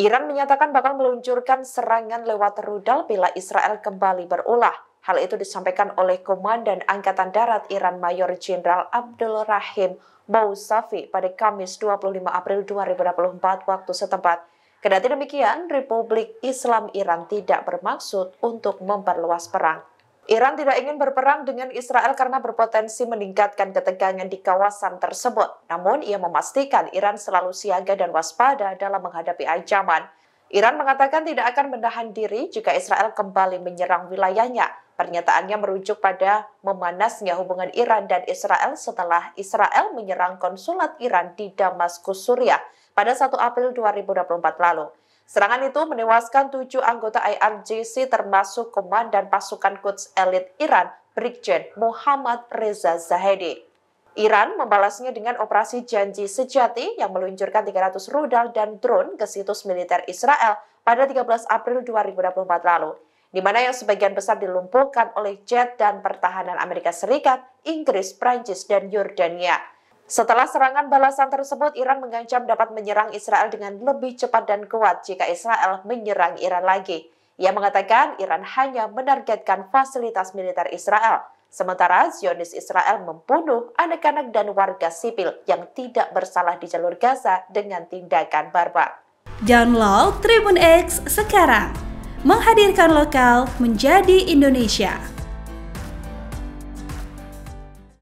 Iran menyatakan bakal meluncurkan serangan lewat rudal bila Israel kembali berulah. Hal itu disampaikan oleh Komandan Angkatan Darat Iran Mayor Jenderal Abdul Rahim Mousavi pada Kamis 25 April 2024 waktu setempat. Kendati demikian, Republik Islam Iran tidak bermaksud untuk memperluas perang. Iran tidak ingin berperang dengan Israel karena berpotensi meningkatkan ketegangan di kawasan tersebut. Namun, ia memastikan Iran selalu siaga dan waspada dalam menghadapi ancaman. Iran mengatakan tidak akan menahan diri jika Israel kembali menyerang wilayahnya. Pernyataannya merujuk pada memanasnya hubungan Iran dan Israel setelah Israel menyerang konsulat Iran di Damaskus, Suriah pada 1 April 2024 lalu. Serangan itu menewaskan tujuh anggota IRGC termasuk komandan pasukan Quds elit Iran, Brigjen Muhammad Reza Zahedi. Iran membalasnya dengan operasi janji sejati yang meluncurkan 300 rudal dan drone ke situs militer Israel pada 13 April 2024 lalu, di mana yang sebagian besar dilumpuhkan oleh jet dan pertahanan Amerika Serikat, Inggris, Prancis, dan Yordania. Setelah serangan balasan tersebut, Iran mengancam dapat menyerang Israel dengan lebih cepat dan kuat jika Israel menyerang Iran lagi. Ia mengatakan Iran hanya menargetkan fasilitas militer Israel, sementara Zionis Israel membunuh anak-anak dan warga sipil yang tidak bersalah di jalur Gaza dengan tindakan barbar. Download Tribun X sekarang, menghadirkan lokal menjadi Indonesia.